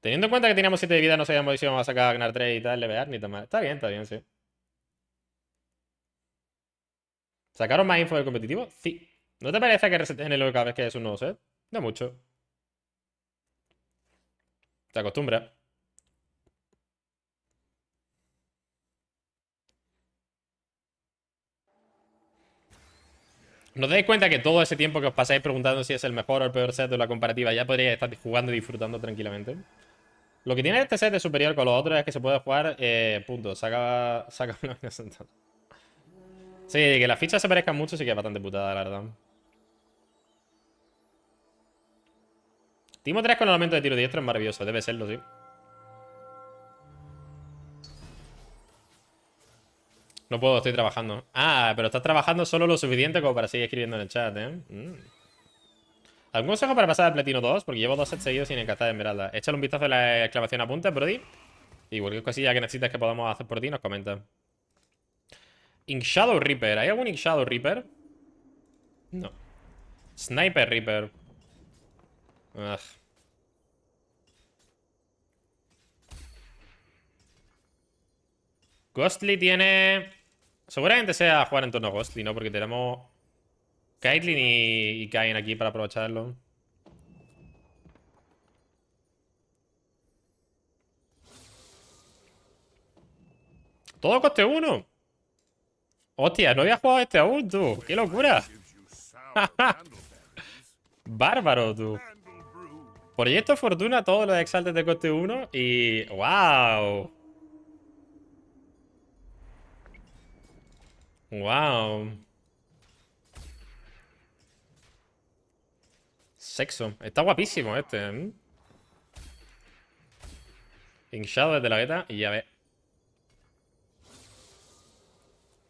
Teniendo en cuenta que teníamos 7 de vida, no sabíamos si íbamos a sacar a ganar 3 y tal, levear ni tomar. Está bien, está bien, sí. ¿Sacaron más info del competitivo? Sí. ¿No te parece que reseten el cada vez que es un nuevo set? No mucho. Te acostumbra. ¿No os dais cuenta que todo ese tiempo que os pasáis preguntando si es el mejor o el peor set de la comparativa ya podríais estar jugando y disfrutando tranquilamente? Lo que tiene este set de superior con los otros es que se puede jugar eh, punto. Saca, saca una mina Sí, que las fichas se parezcan mucho sí que es bastante putada, la verdad. Timo 3 con el aumento de tiro diestro es maravilloso. Debe serlo, sí. No puedo, estoy trabajando. Ah, pero estás trabajando solo lo suficiente como para seguir escribiendo en el chat, ¿eh? Mm. ¿Algún consejo para pasar al platino 2? Porque llevo dos sets seguidos sin encantar de esmeralda. Échale un vistazo a la exclamación a punta, Brody. Y cualquier cosilla que necesites que podamos hacer por ti, nos comenta. Ink Shadow Reaper. ¿Hay algún Ink Shadow Reaper? No. Sniper Reaper. Ghostly tiene... Seguramente sea jugar en torno a Ghostly, ¿no? Porque tenemos Caitlyn y, caen aquí para aprovecharlo. Todo coste 1. Hostia, no había jugado este aún, tú. ¡Qué locura! Bárbaro, tú. Proyecto Fortuna, todos los exaltes de coste 1 y... ¡Wow! ¡Wow! Sexo. Está guapísimo este. hinchado ¿eh? desde la gueta y ya ve.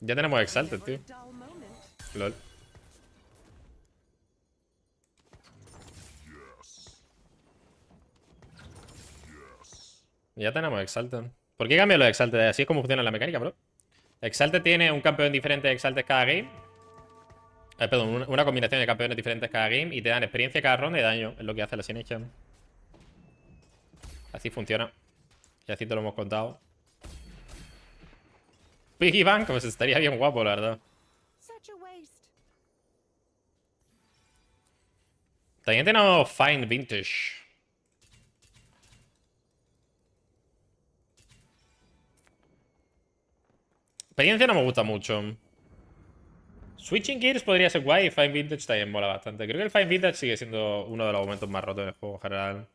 Ya tenemos Exalted, tío. LOL. Ya tenemos Exalted. ¿Por qué cambio los exalte? Así es como funciona la mecánica, bro. Exalte tiene un campeón diferente de Exalted cada game. Eh, perdón, una, combinación de campeones diferentes cada game y te dan experiencia cada ronda de daño. Es lo que hace la Sinichan. Así funciona. Y así te lo hemos contado. Piggy Bank, pues estaría bien guapo, la verdad. También tenemos Fine Vintage. Experiencia no me gusta mucho. Switching Gears podría ser guay y Fine Vintage también mola bastante. Creo que el Find Vintage sigue siendo uno de los momentos más rotos del juego en general.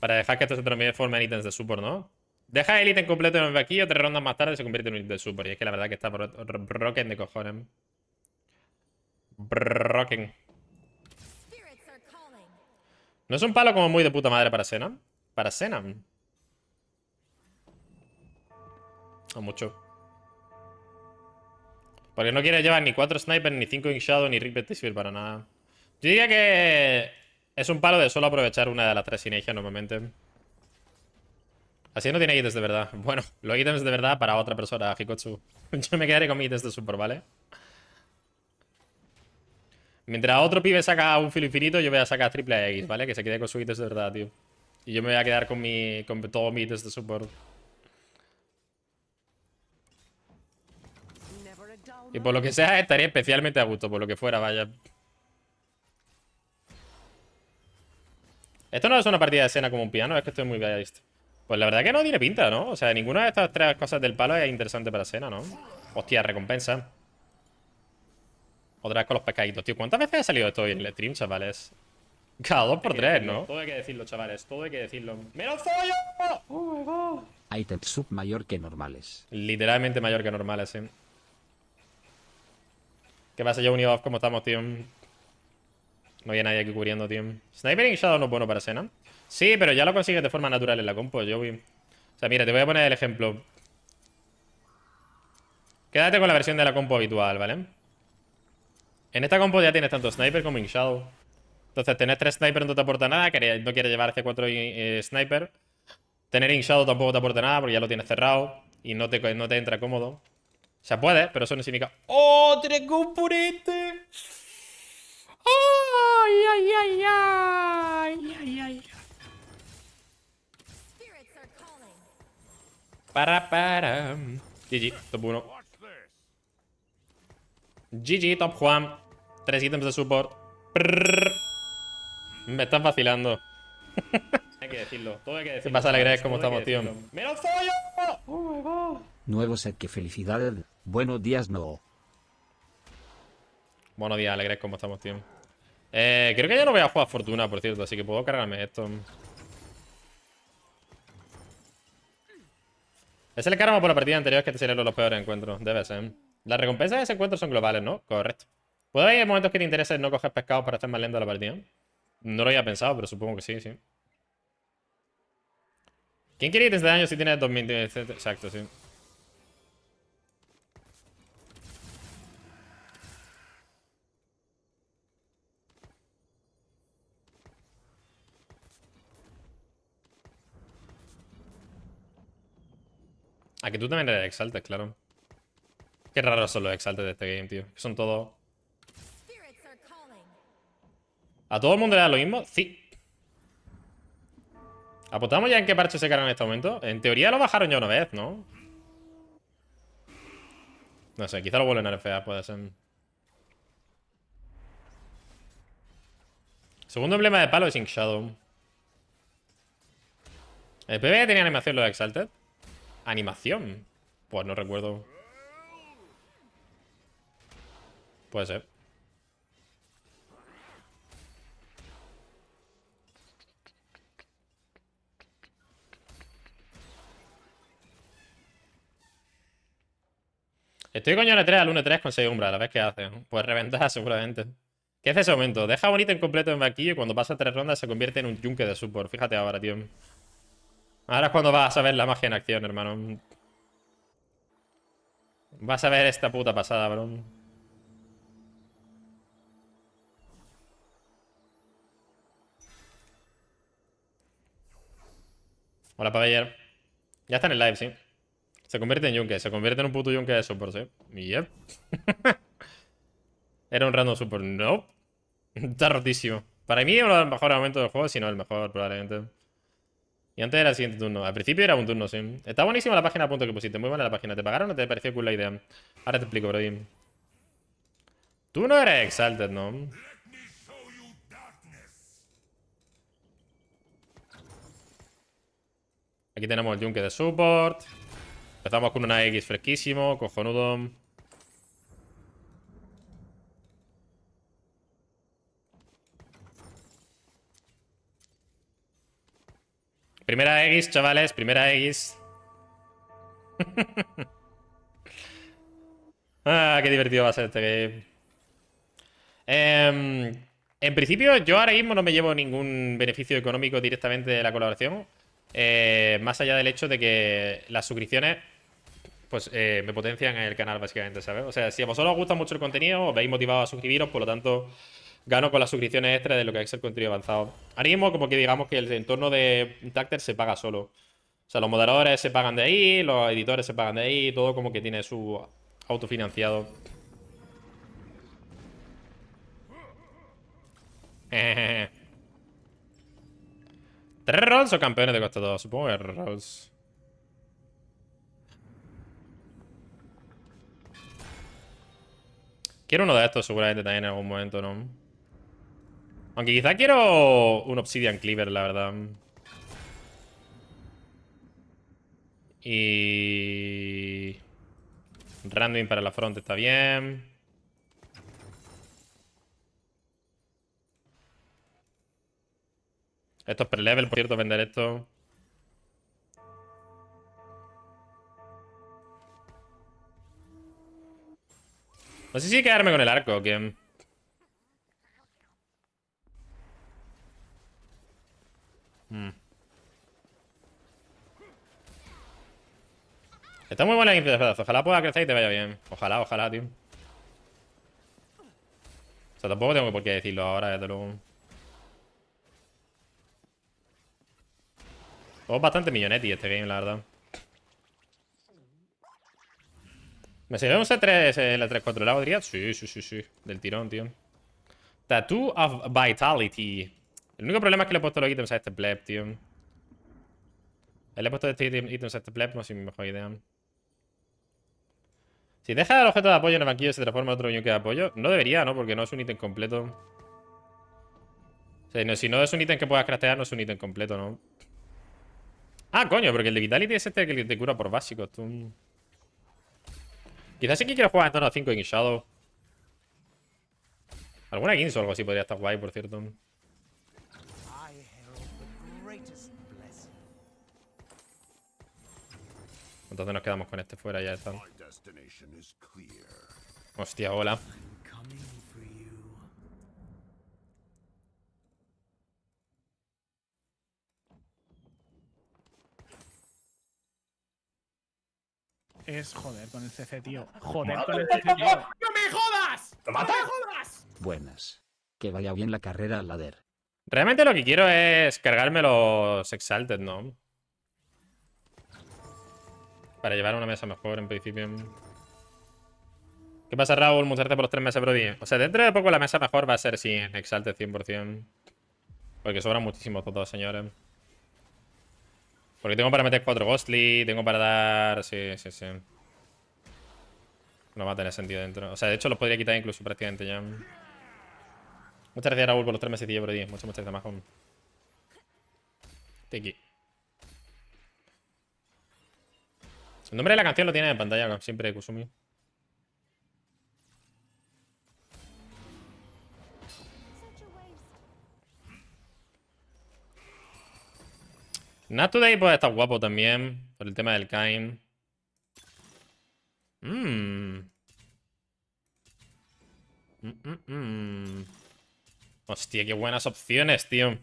Para dejar que esto se transforme forma en ítems de support, ¿no? Deja el ítem completo en el y tres rondas más tarde se convierte en un ítem de support. Y es que la verdad que está broken de cojones. Broken. No es un palo como muy de puta madre para Sena para Senam. O mucho. Porque no quiere llevar ni 4 snipers, ni 5 Shadow, ni Rick para nada. Yo diría que es un palo de solo aprovechar una de las tres sinergias normalmente. Así no tiene ítems de verdad. Bueno, los ítems de verdad para otra persona, Hikotsu. Yo me quedaré con mis ítems de super, ¿vale? Mientras otro pibe saca un filo infinito, yo voy a sacar triple X, ¿vale? Que se quede con sus ítems de verdad, tío. Y yo me voy a quedar con mi. con todo mi de support. Y por lo que sea, estaría especialmente a gusto, por lo que fuera, vaya. Esto no es una partida de escena como un piano, es que estoy muy visto. Pues la verdad que no tiene pinta, ¿no? O sea, ninguna de estas tres cosas del palo es interesante para escena, ¿no? Hostia, recompensa. Otra con los pescaditos, tío. ¿Cuántas veces ha salido esto en el stream, chavales? Cada dos por tres, ¿no? Todo hay que decirlo, chavales, todo hay que decirlo. ¡Me lo oh Hay sub mayor que normales. Literalmente mayor que normales, sí. ¿Qué pasa, yo unido off? ¿Cómo estamos, tío? No había nadie aquí cubriendo, tío. Snipering Shadow no es bueno para cena Sí, pero ya lo consigues de forma natural en la compo, yo O sea, mira, te voy a poner el ejemplo. Quédate con la versión de la compo habitual, ¿vale? En esta compo ya tienes tanto Sniper como Inshadow Shadow. Entonces, tener tres snipers no te aporta nada. No quiere llevar C4 y, eh, sniper. Tener Ink tampoco te aporta nada porque ya lo tienes cerrado. Y no te, entra cómodo. O sea, puede, pero eso no significa... ¡Oh, tres componentes! ¡Ay, ay, ay, ay! ¡Ay, ay, Para, para. GG, top 1. GG, top 1 Tres ítems de support. Prrr. Me estás vacilando. hay que decirlo, todo hay que decirlo. ¿Qué pasa, alegres? ¿Cómo estamos, tío? ¡Me lo ¡Oh, my God! Nuevo set, que felicidades. Buenos días, no. Buenos días, alegres. como estamos, tío? Eh, creo que ya no voy a jugar Fortuna, por cierto, así que puedo cargarme esto. Es el karma por la partida anterior que te este de los peores encuentros. Debe ser. Las recompensas de ese encuentro son globales, ¿no? Correcto. ¿Puede haber momentos que te interese no coger pescado para estar más lento la partida? No lo había pensado, pero supongo que sí, sí. ¿Quién quiere ir desde daño si tiene 2000? Eh, exacto, sí. A que tú también eres exaltes, claro. Qué raros son los exaltes de este game, tío. son todos ¿A todo el mundo le da lo mismo? Sí. ¿Apostamos ya en qué parche se cargan en este momento? En teoría lo bajaron ya una vez, ¿no? No sé, quizá lo vuelven a nerfear, puede ser. Segundo emblema de palo es Ink Shadow. ¿El ya tenía animación lo de Exalted? ¿Animación? Pues no recuerdo. Puede ser. Estoy coño 3 al 1-3 con 6 umbra, la vez que hace. Pues reventar seguramente. ¿Qué hace ese momento? Deja bonito en completo en banquillo y cuando pasa tres rondas se convierte en un yunque de support. Fíjate ahora, tío. Ahora es cuando vas a ver la magia en acción, hermano. Vas a ver esta puta pasada, bro. Hola, Pabellero. Ya está en el live, sí. Se convierte en yunque, se convierte en un puto yunque de support, ¿eh? Yep. Era un random support. No. Está rotísimo. Para mí es el mejor momento del juego, si no el mejor, probablemente. Y antes era el siguiente turno. Al principio era un turno, sí. Está buenísima la página a punto que pusiste. Muy buena la página. ¿Te pagaron o te pareció cool la idea? Ahora te explico, Brody. Tú no eres Exalted, ¿no? Aquí tenemos el yunque de support. Empezamos con una X fresquísimo, cojonudo. Primera X, chavales, primera X. ah, qué divertido va a ser este game. Em, en principio, yo ahora mismo no me llevo ningún beneficio económico directamente de la colaboración. Eh, más allá del hecho de que las suscripciones pues eh, me potencian el canal, básicamente, ¿sabes? O sea, si a vosotros os gusta mucho el contenido, os veis motivados a suscribiros, por lo tanto, gano con las suscripciones extra de lo que es el contenido avanzado. Ahora mismo, como que digamos que el entorno de Tacter se paga solo. O sea, los moderadores se pagan de ahí, los editores se pagan de ahí, todo como que tiene su autofinanciado. Tres rolls o campeones de costa 2, supongo que rolls. Quiero uno de estos seguramente también en algún momento, ¿no? Aunque quizá quiero un Obsidian Cleaver, la verdad. Y... Random para la front está bien. Esto es pre-level, por cierto, vender esto. No sé si quedarme con el arco, que... Hmm. Está muy buena la Ojalá pueda crecer y te vaya bien. Ojalá, ojalá, tío. O sea, tampoco tengo por qué decirlo ahora, desde luego. Somos bastante millonetti este game, la verdad. ¿Me seguimos a 3 la 3-4 la diría Sí, sí, sí, sí. Del tirón, tío. Tattoo of Vitality. El único problema es que le he puesto los ítems a este pleb, tío. Le he puesto este ítems a este pleb, no sé mi mejor idea. Si deja el objeto de apoyo en el banquillo y se transforma en otro ñuque de apoyo, no debería, ¿no? Porque no es un ítem completo. si no es un ítem que puedas craftear, no es un ítem completo, ¿no? Ah, coño, porque el de Vitality es este que te cura por básicos, tú. Quizás sí que quiero jugar en zona 5 en Shadow. Alguna 15 o algo así podría estar guay, por cierto. Entonces nos quedamos con este fuera ya está. Hostia, hola. es joder con el CC, tío. Joder con el CC, ¡No me jodas! ¡No me jodas! Buenas. Que vaya bien la carrera al lader. Realmente lo que quiero es cargarme los Exalted, ¿no? Para llevar una mesa mejor, en principio. ¿Qué pasa, Raúl? Muchas por los tres meses, Brody. O sea, dentro de poco la mesa mejor va a ser, sí, Exalted 100%. Porque sobran muchísimos todos, señores. Porque tengo para meter cuatro Ghostly, tengo para dar... Sí, sí, sí. No va a tener sentido dentro. O sea, de hecho los podría quitar incluso prácticamente ya. Muchas gracias, Raúl, por los tres meses, por 10. Muchas, muchas gracias, Majón. Tiki. El nombre de la canción lo tiene en pantalla, siempre Kusumi. Not Today puede estar guapo también. Por el tema del Kain. Mmm. Hostia, qué buenas opciones, tío.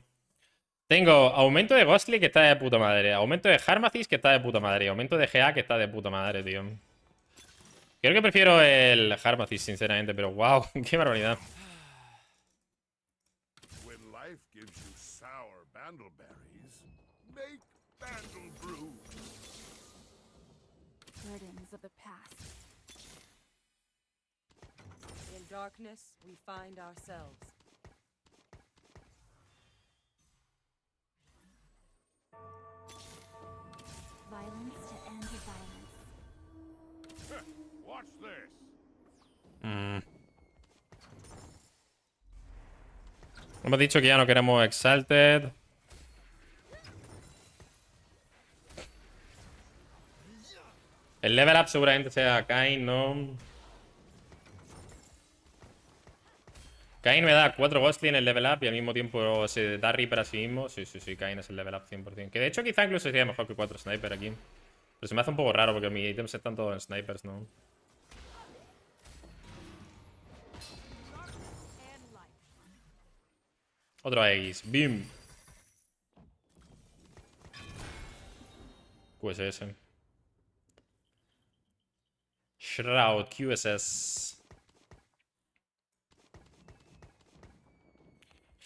Tengo aumento de Ghostly que está de puta madre. Aumento de Harmacis que está de puta madre. Aumento de GA que está de puta madre, tío. Creo que prefiero el Harmacis, sinceramente, pero wow, qué barbaridad. darkness, we find ourselves. Violence to end violence. Watch this. Mm. Hemos dicho que ya no queremos Exalted. El level up seguramente sea Kain, ¿no? Cain me da 4 Ghostly en el level up y al mismo tiempo se da Reaper a sí mismo. Sí, sí, sí, Cain es el level up 100%. Que de hecho quizá incluso sería mejor que 4 Sniper aquí. Pero se me hace un poco raro porque mis ítems están todos en Snipers, ¿no? Otro X ¡Bim! QSS. Shroud, QSS.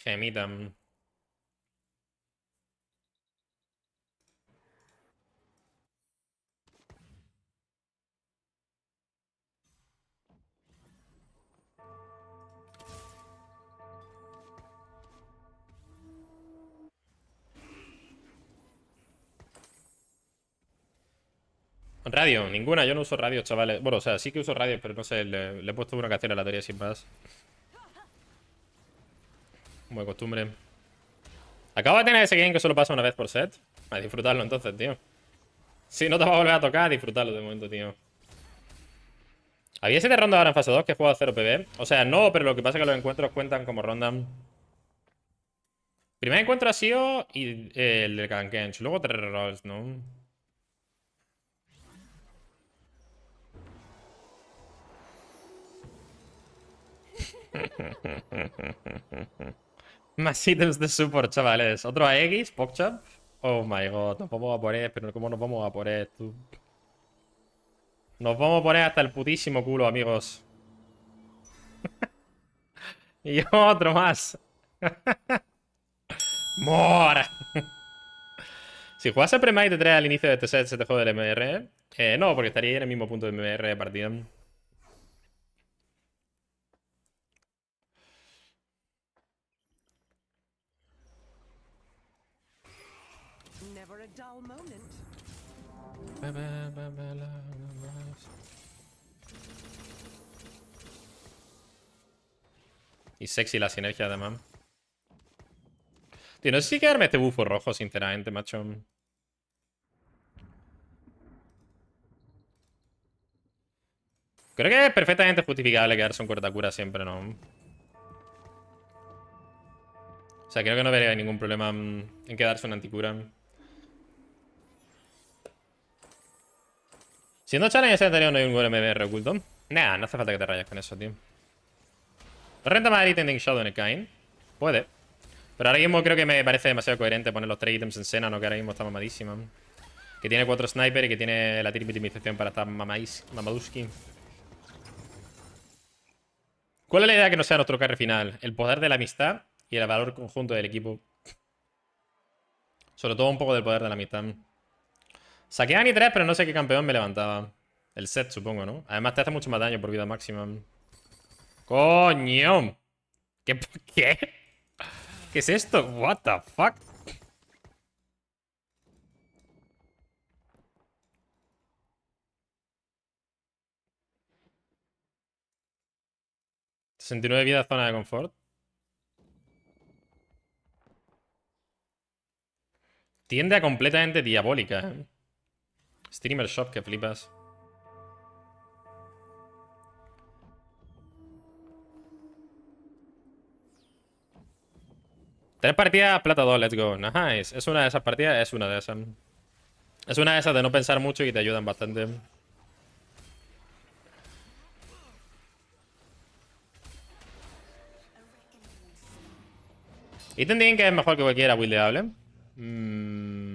Gemita. Radio, ninguna, yo no uso radio, chavales. Bueno, o sea, sí que uso radio, pero no sé, le, he puesto una canción a la teoría sin más como de costumbre. Acabo de tener ese game que solo pasa una vez por set. A disfrutarlo entonces, tío. Si no te va a volver a tocar, a disfrutarlo de momento, tío. Había 7 rondas ahora en fase 2 que juega 0 PB. O sea, no, pero lo que pasa es que los encuentros cuentan como ronda. Primer encuentro ha sido y, eh, el del Kankench. Luego terror rolls, ¿no? Más ítems de support, chavales. Otro AX, PogChamp. Oh my god, nos vamos a poner, pero ¿cómo nos vamos a poner, tú? Nos vamos a poner hasta el putísimo culo, amigos. y otro más. ¡Mora! si jugase Premite 3 al inicio de este set, ¿se te jode el MR? Eh, no, porque estaría en el mismo punto de MR de partida. Y sexy la sinergia, además. Tío, no sé si quedarme este bufo rojo, sinceramente, macho. Creo que es perfectamente justificable quedarse un cura siempre, ¿no? O sea, creo que no vería ningún problema en quedarse un anticura. Siendo challenge anterior no hay un MMR oculto. Nah, no hace falta que te rayas con eso, tío. Renta más el ítem de Shadow en el Kain. Puede. Pero ahora mismo creo que me parece demasiado coherente poner los tres ítems en escena no que ahora mismo está mamadísima. Que tiene cuatro sniper y que tiene la victimización para estar mamáis ¿Cuál es la idea que no sea nuestro carry final? El poder de la amistad y el valor conjunto del equipo. Sobre todo un poco del poder de la amistad. Saqué Ani 3, pero no sé qué campeón me levantaba. El set, supongo, ¿no? Además te hace mucho más daño por vida máxima. ¡Coño! ¿Qué? ¿Qué? ¿Qué es esto? What the fuck? ¿69 vida zona de confort? Tiende a completamente diabólica, ¿eh? Streamer Shop que flipas. Tres partidas plata 2, let's go. Nice. Es una de esas partidas, es una de esas. Es una de esas de no pensar mucho y te ayudan bastante. Y tendrían que es mejor que cualquiera buildeable. Mmm.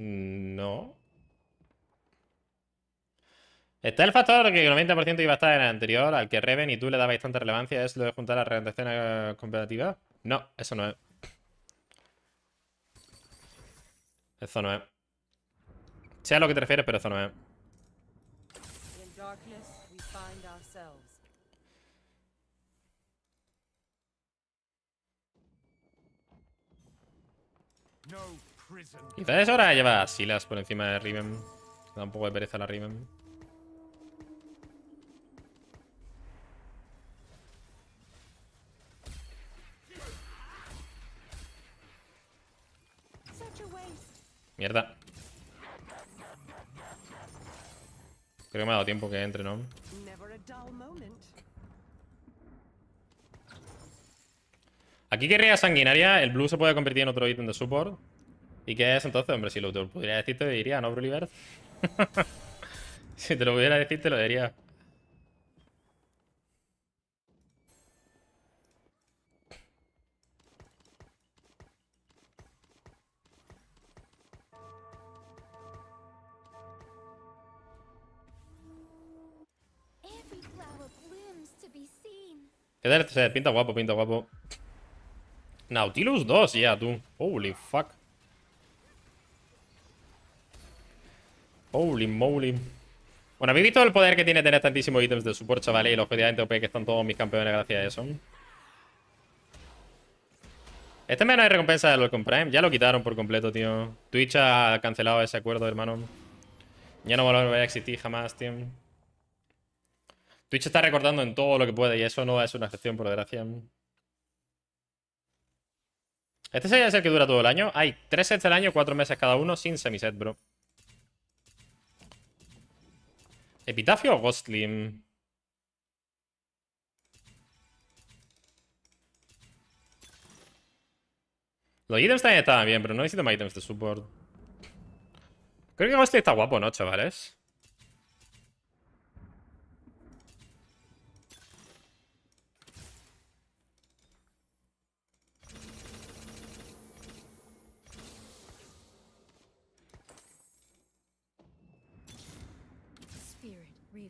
Mm, no. Está el factor que el 90% iba a estar en el anterior, al que Reven y tú le dabas tanta relevancia, es lo de juntar la escena competitiva. No, eso no es. Eso no es. Sé lo que te refieres, pero eso no es. No. Quizás es hora de llevar Silas por encima de Riven. Da un poco de pereza la Riven. Mierda. Creo que me ha dado tiempo que entre, ¿no? Aquí querría sanguinaria, el blue se puede convertir en otro ítem de support. ¿Y qué es entonces? Hombre, si lo pudiera decir te diría, ¿no, Brulibert? si te lo pudiera decir te lo diría. se pinta guapo, pinta guapo. Nautilus 2, ya, tú. Holy fuck. Holy moly. Bueno, ¿habéis visto el poder que tiene tener tantísimos ítems de support, vale Y los de OP que están todos mis campeones gracias a eso. Este me recompensa de los Prime. Ya lo quitaron por completo, tío. Twitch ha cancelado ese acuerdo, hermano. Ya no va a existir jamás, tío. Twitch está recordando en todo lo que puede y eso no es una excepción, por desgracia. Este sería el que dura todo el año. Hay tres sets al año, cuatro meses cada uno, sin semiset, bro. ¿Epitafio o Ghostlim? Los ítems también estaban bien, pero no necesito más ítems de support. Creo que Ghostlim está guapo, ¿no, chavales?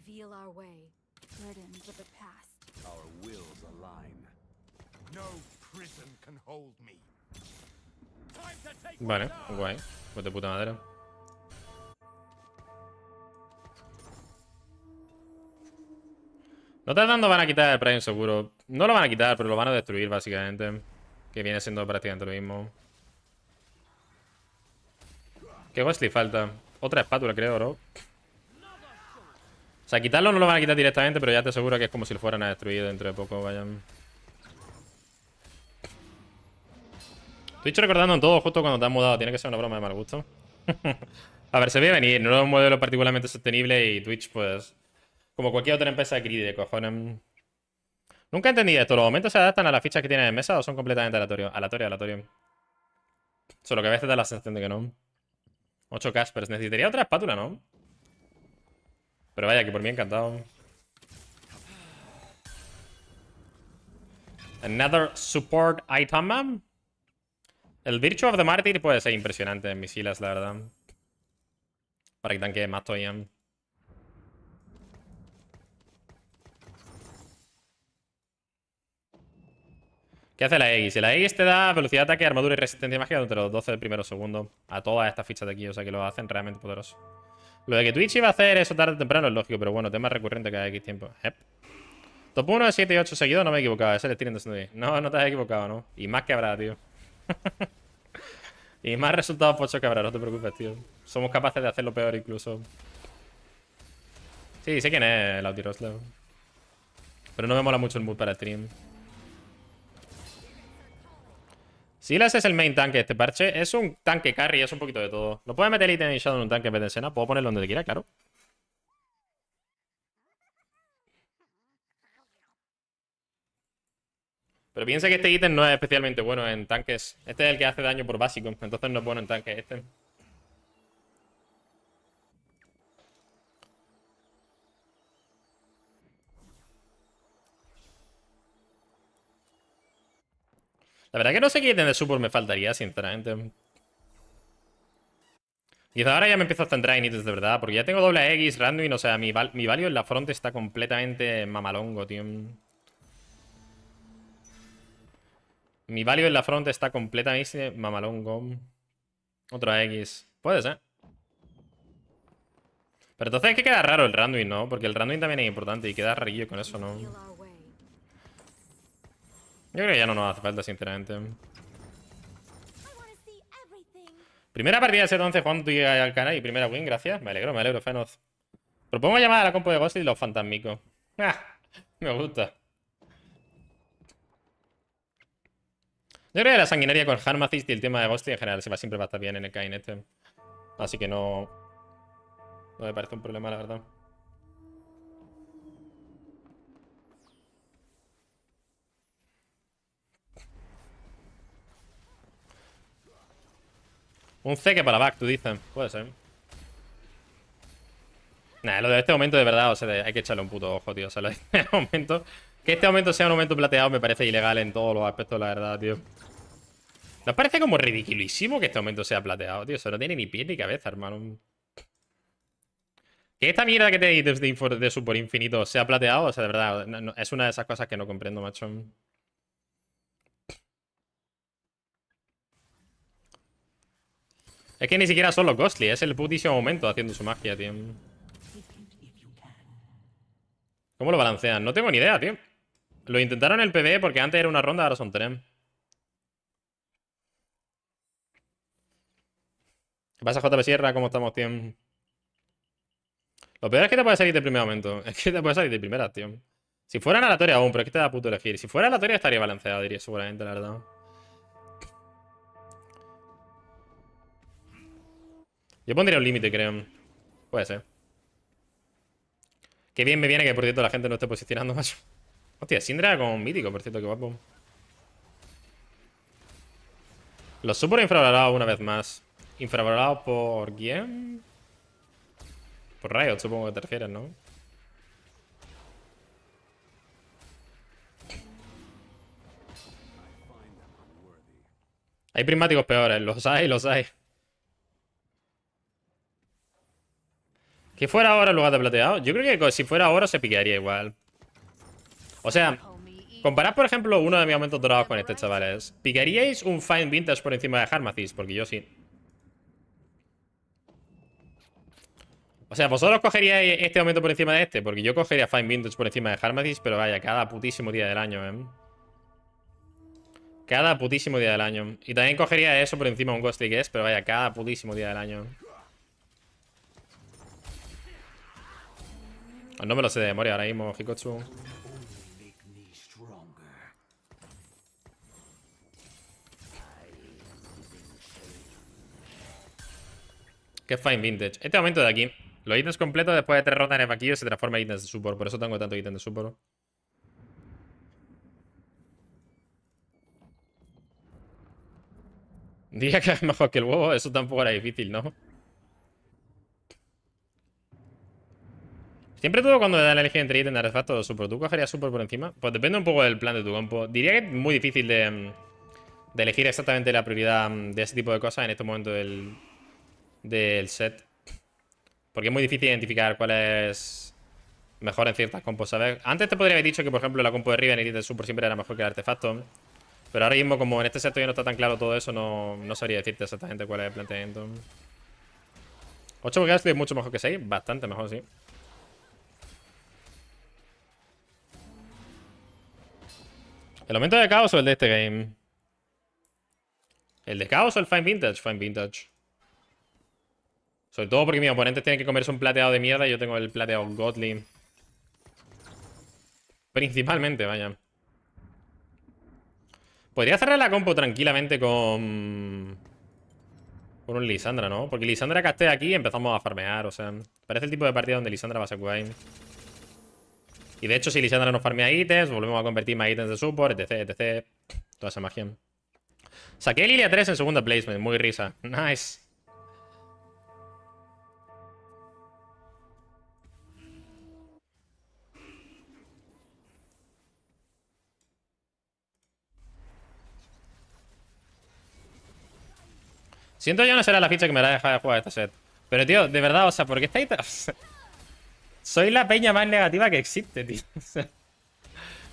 reveal our way, No Vale, guay. Pues de puta madera No tardando van a quitar el Prime seguro. No lo van a quitar, pero lo van a destruir básicamente. Que viene siendo prácticamente lo mismo. ¿Qué Wesley falta? Otra espátula creo, ¿no? O sea, quitarlo no lo van a quitar directamente, pero ya te aseguro que es como si lo fueran a destruir dentro de poco, vayan. Twitch recordando en todo justo cuando te han mudado. Tiene que ser una broma de mal gusto. a ver, se ve venir. No es un modelo particularmente sostenible y Twitch, pues... Como cualquier otra empresa de cojones. Nunca he entendido esto. ¿Los aumentos se adaptan a las fichas que tienen en mesa o son completamente aleatorio Aleatorio, aleatorio. Solo que a veces da la sensación de que no. 8 Caspers. Necesitaría otra espátula, ¿no? Pero vaya, que por mí encantado. Another support item. El Virtue of the Martyr puede ser impresionante en misilas, la verdad. Para que tanque más todavía. ¿Qué hace la X? La X te da velocidad de ataque, armadura y resistencia mágica durante los 12 primero segundo. A todas estas fichas de aquí, o sea que lo hacen realmente poderoso. Lo de que Twitch iba a hacer eso tarde o temprano es lógico, pero bueno, tema recurrente cada X tiempo. Top 1 de 7 y 8 seguidos, no me he equivocado. Ese le de No, no te has equivocado, ¿no? Y más que habrá, tío. y más resultados pochos que habrá, no te preocupes, tío. Somos capaces de hacerlo peor incluso. Sí, sé quién es el Audi Pero no me mola mucho el mood para el stream. Silas es el main tanque este parche. Es un tanque carry, es un poquito de todo. ¿No puedes meter el y Shadow en un tanque en de escena? Puedo ponerlo donde te quiera, claro. Pero piensa que este ítem no es especialmente bueno en tanques. Este es el que hace daño por básico, entonces no es bueno en tanques este. La verdad que no sé qué ítem de support me faltaría, sinceramente. Y ahora ya me empiezo a centrar en ítems de verdad, porque ya tengo doble X, random, o sea, mi, value en la front está completamente mamalongo, tío. Mi value en la front está completamente mamalongo. Otra X. Puede ser. Pero entonces es que queda raro el random, ¿no? Porque el random también es importante y queda rarillo con eso, ¿no? Yo creo que ya no nos hace falta, sinceramente. Primera partida de ser 11 jugando tú y al canal y primera win, gracias. Me alegro, me alegro, Fenoz. Propongo llamar a la compo de Ghost y los fantasmicos. Ah, me gusta. Yo creo que la sanguinaria con Harmacist y el tema de Ghosty en general se va, siempre va a estar bien en el Kain eh. Así que no... No me parece un problema, la verdad. Un que para back, tú dices. Puede ser. Nah, lo de este momento de verdad, o sea, hay que echarle un puto ojo, tío. O sea, lo de este momento... Que este momento sea un momento plateado me parece ilegal en todos los aspectos, la verdad, tío. Nos parece como ridiculísimo que este momento sea plateado, tío. Eso no tiene ni pie ni cabeza, hermano. Que esta mierda que te ítems de, de super infinito sea plateado, o sea, de verdad, es una de esas cosas que no comprendo, macho. Es que ni siquiera son los Ghostly, es el putísimo momento haciendo su magia, tío. ¿Cómo lo balancean? No tengo ni idea, tío. Lo intentaron el pb porque antes era una ronda, ahora son tres. ¿Qué pasa, JP Sierra? ¿Cómo estamos, tío? Lo peor es que te puede salir de primer momento. Es que te puede salir de primera, tío. Si fuera aleatoria aún, pero es que te da puto elegir. Si fuera aleatoria estaría balanceado, diría seguramente, la verdad. Yo pondría un límite, creo. Puede ser. Qué bien me viene que, por cierto, la gente no esté posicionando, más Hostia, Sindra con mítico, por cierto, que guapo. Los super infravalorados una vez más. ¿Infravalorados por quién? Por Riot, supongo que te refieres, ¿no? Hay prismáticos peores, los hay, los hay. Que fuera ahora en lugar de plateado. Yo creo que si fuera ahora se piquearía igual. O sea, comparad por ejemplo uno de mis aumentos dorados con este, chavales. ¿Piquearíais un Fine Vintage por encima de Harmacis? Porque yo sí. O sea, vosotros cogeríais este aumento por encima de este, porque yo cogería Fine Vintage por encima de Harmathys pero vaya, cada putísimo día del año, ¿eh? Cada putísimo día del año. Y también cogería eso por encima de un Ghostly Guest, pero vaya, cada putísimo día del año. No me lo sé de memoria ahora mismo, Hikotsu. Qué Fine Vintage. Este momento de aquí. Los ítems completos después de tres en el vaquillo se transforma en ítems de support. Por eso tengo tanto ítems de support. Diría que es mejor que el huevo. Eso tampoco era difícil, ¿no? Siempre todo cuando le dan la elegir entre ítem de artefacto o super. ¿Tú cogerías super por encima? Pues depende un poco del plan de tu compo Diría que es muy difícil de, mm, elegir exactamente la prioridad mm, de ese tipo de cosas en este momento del, set. Porque es muy difícil identificar cuál es mejor en ciertas compos, ¿sabes? Antes te podría haber dicho que, por ejemplo, la compo de Riven y de super siempre era mejor que el artefacto. Pero ahora mismo, como en este set todavía no está tan claro todo eso, no, no sabría decirte exactamente cuál es el planteamiento. 8 porque es mucho mejor que 6. Bastante mejor, sí. ¿El aumento de caos o el de este game? ¿El de caos o el Fine Vintage? Fine Vintage. Sobre todo porque mis oponentes tienen que comerse un plateado de mierda y yo tengo el plateado Godly. Principalmente, vaya. Podría cerrar la compo tranquilamente con... Con un Lisandra, ¿no? Porque Lisandra castea aquí y empezamos a farmear, o sea... Parece el tipo de partida donde Lisandra va a ser guay. Y de hecho, si Lisandra nos farmea ítems, volvemos a convertir más ítems de support, etc, etc. Toda esa magia. Saqué Lilia 3 en segunda placement. Muy risa. Nice. Siento ya no será la ficha que me la deja de jugar esta set. Pero tío, de verdad, o sea, ¿por qué estáis... Soy la peña más negativa que existe, tío.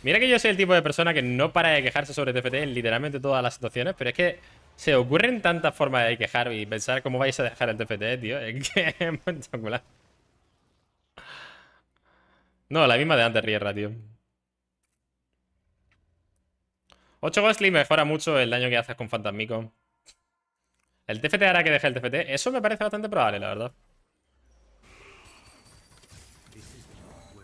Mira que yo soy el tipo de persona que no para de quejarse sobre TFT en literalmente todas las situaciones, pero es que se ocurren tantas formas de quejar y pensar cómo vais a dejar el TFT, tío. Es que es espectacular. No, la misma de antes, Rierra, tío. 8 Ghostly mejora mucho el daño que haces con Fantasmico. ¿El TFT hará que deje el TFT? Eso me parece bastante probable, la verdad.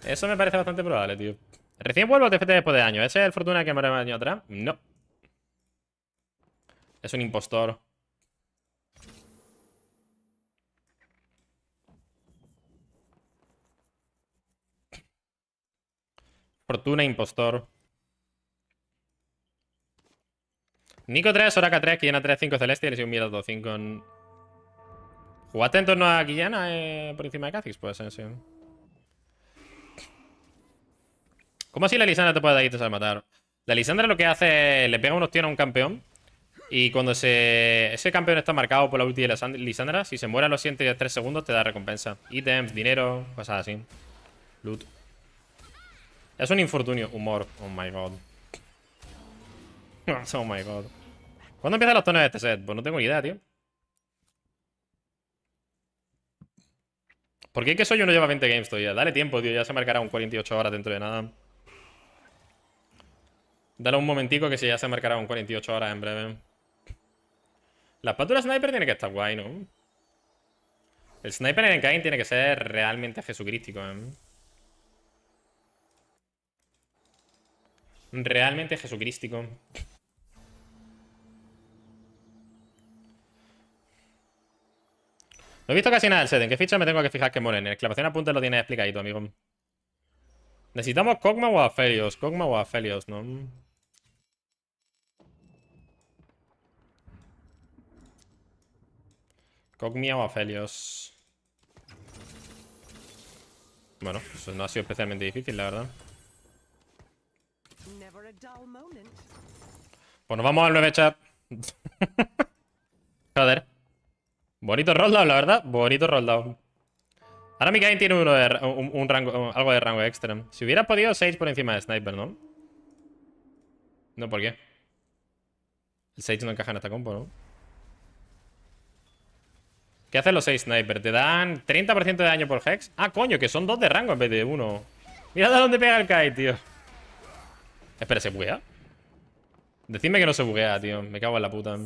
Eso me parece bastante probable, tío. Recién vuelvo TFT después de daño. ¿Ese es el Fortuna que me ha año atrás? No. Es un impostor. Fortuna impostor. Nico 3, Soraka 3, Quillana 3, 5 Celestial y un Mira 2, 5 en... ¿Jugaste en torno a Quillana eh, por encima de Kha'Zix? Pues sí. ¿Cómo así la Lisandra te puede dar ítems te matar? La Lisandra lo que hace es le pega unos tiros a un campeón. Y cuando ese campeón está marcado por la ulti de la Lisandra, si se muere a los siguientes 3 segundos, te da recompensa. Ítems, dinero, cosas así. Loot. Es un infortunio. Humor. Oh my god. Oh my god. ¿Cuándo empiezan los tonos de este set? Pues no tengo ni idea, tío. ¿Por qué que soy yo no lleva 20 games todavía? Dale tiempo, tío. Ya se marcará un 48 horas dentro de nada. Dale un momentico que si ya se marcará un 48 horas en breve. La espátula sniper tiene que estar guay, ¿no? El sniper en el Kain tiene que ser realmente jesucrístico, ¿eh? Realmente jesucrístico. No he visto casi nada del set. ¿En qué ficha me tengo que fijar que moren, En exclamación apunte lo tienes explicadito, amigo. Necesitamos Kog'Maw o Aphelios. Kogma o Aphelios, ¿no? Cogmia o Aphelios. Bueno, eso no ha sido especialmente difícil, la verdad. Pues nos vamos al 9 chat. Joder. Bonito rolldown, la verdad. Bonito rolldown. Ahora mi tiene uno un, rango, algo de rango extra. Si hubiera podido, 6 por encima de Sniper, ¿no? No, ¿por qué? El Sage no encaja en esta compo, ¿no? ¿Qué hacen los 6 snipers? Te dan 30% de daño por Hex. Ah, coño, que son dos de rango en vez de uno. Mira de dónde pega el Kai, tío. Espera, ¿se buguea? Decidme que no se buguea, tío. Me cago en la puta.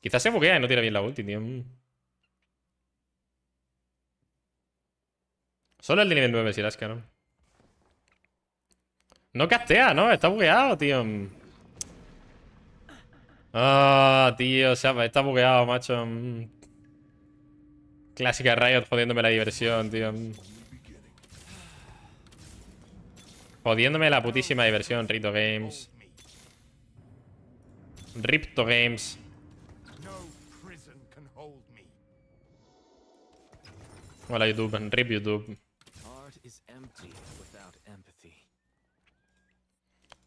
Quizás se buguea y no tira bien la ulti, tío. Solo el de nivel 9 si las que ¿no? No castea, ¿no? Está bugueado, tío. Ah, tío, o sea, está bugueado, macho. Mm. Clásica Riot jodiéndome la diversión, tío. Mm. Jodiéndome la putísima diversión, Rito Games. Ripto Games. Hola YouTube, rip YouTube.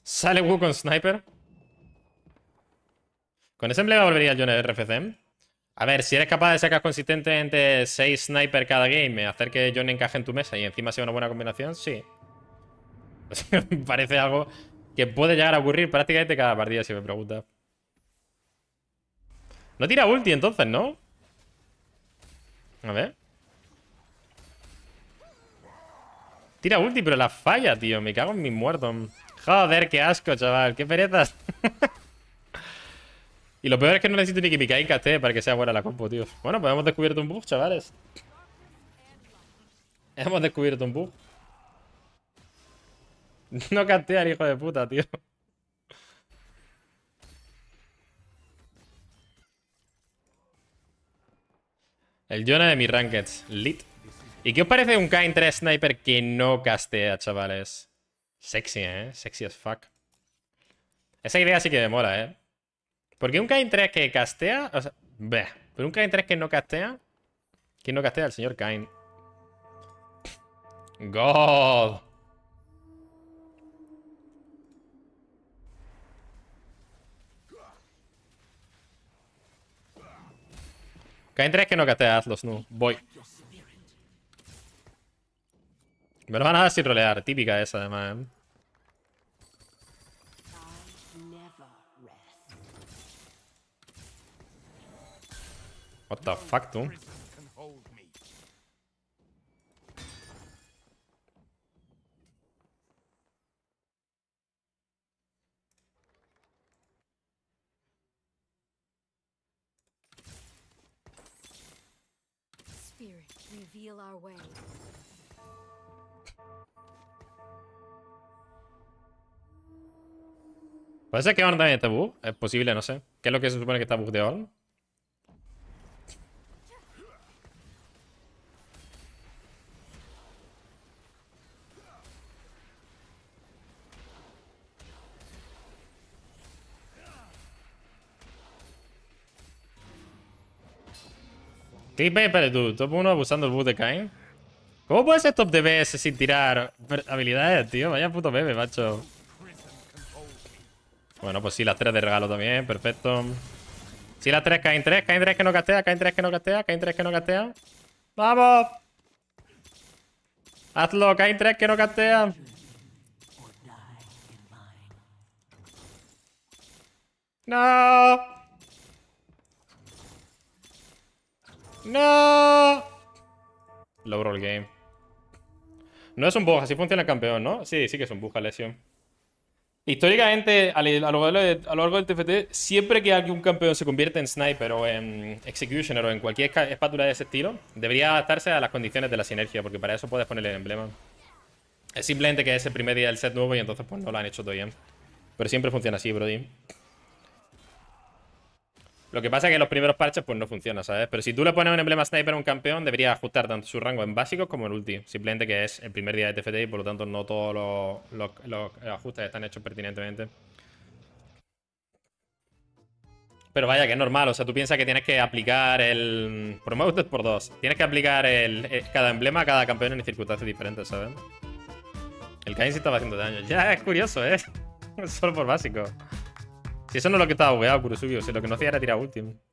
Sale Wu con Sniper. En ese empleo volvería John en RFC? A ver, si eres capaz de sacar consistentemente 6 sniper cada game, hacer que John encaje en tu mesa y encima sea una buena combinación, sí. Parece algo que puede llegar a ocurrir prácticamente cada partida, si me preguntas. No tira ulti entonces, ¿no? A ver. Tira ulti, pero la falla, tío. Me cago en mi muerto Joder, qué asco, chaval. Qué perezas. Y lo peor es que no necesito ni que me caiga castee para que sea buena la compu, tío. Bueno, pues hemos descubierto un bug, chavales. Hemos descubierto un bug. No castear, hijo de puta, tío. El Jonah de mi Ranked. Lit. ¿Y qué os parece un en 3 Sniper que no castea, chavales? Sexy, ¿eh? Sexy as fuck. Esa idea sí que me mola, ¿eh? Porque un Kain 3 que castea. O sea, bleh, pero un Kain 3 que no castea. ¿Quién no castea? El señor Kain. God. Caen 3 que no castea, hazlos, no. Voy. Me lo van a dar sin rolear. Típica esa, además, ¿eh? What the fuck, ¿Puede ser que ahora también bug? Es posible, no sé. ¿Qué es lo que se supone que está bug de Tipe, espera tú, top 1 abusando el boot de Kain. ¿Cómo puede ser top BS sin tirar habilidades, tío? Vaya puto bebé, macho. Bueno, pues sí, las 3 de regalo también, perfecto. Sí, las 3, Kain 3, Kain 3 que no castea, Kain 3 que no castea, Kain 3 que no castea. ¡Vamos! Hazlo, Kain 3 que no castea. ¡No! ¡No! Logro el game. No es un bug, así funciona el campeón, ¿no? Sí, sí que es un bug, lesión. Históricamente, a lo, largo del TFT, siempre que algún campeón se convierte en sniper o en executioner o en cualquier espátula de ese estilo, debería adaptarse a las condiciones de la sinergia, porque para eso puedes ponerle el emblema. Es simplemente que es primer día del set nuevo y entonces pues no lo han hecho todavía. Pero siempre funciona así, Brody. Lo que pasa es que los primeros parches pues no funciona, ¿sabes? Pero si tú le pones un emblema sniper a un campeón, debería ajustar tanto su rango en básicos como en ulti. Simplemente que es el primer día de TFT y por lo tanto no todos los, ajustes están hechos pertinentemente. Pero vaya, que es normal. O sea, tú piensas que tienes que aplicar el... Promoted por dos. Tienes que aplicar el, eh, cada emblema a cada campeón en circunstancias diferentes, ¿sabes? El Kain sí estaba haciendo daño. Ya, es curioso, ¿eh? Solo por básico. Si eso no es lo que estaba bugueado, subió. Si lo que no hacía era tirar último.